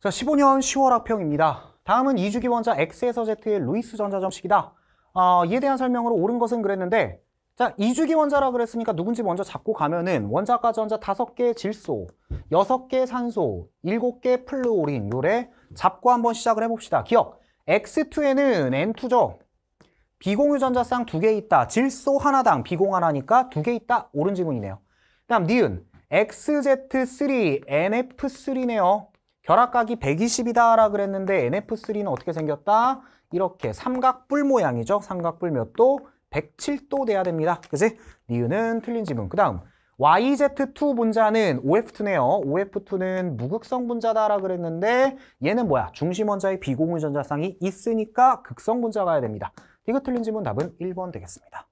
자, 15년 10월 학평입니다. 다음은 2주기 원자 X에서 Z의 루이스 전자점식이다. 어, 이에 대한 설명으로 옳은 것은 그랬는데 자, 2주기 원자라 그랬으니까 누군지 먼저 잡고 가면은 원자과 전자 5개 의 질소, 6개 의 산소, 7개 의 플루오린 요래 잡고 한번 시작을 해봅시다. 기억, X2에는 N2죠. 비공유 전자 쌍 2개 있다. 질소 하나당 비공 하나니까 2개 있다. 옳은 지문이네요. 그 다음 니은 XZ3NF3네요. 결합각이 120이다라 그랬는데 NF3는 어떻게 생겼다? 이렇게 삼각뿔 모양이죠. 삼각뿔 몇 도? 107도 돼야 됩니다. 그지? 니은은 틀린 지문. 그 다음 YZ2 분자는 OF2네요. OF2는 무극성 분자다라 그랬는데 얘는 뭐야? 중심 원자의 비공유 전자상이 있으니까 극성 분자가 야 됩니다. 이거 틀린 지문 답은 1번 되겠습니다.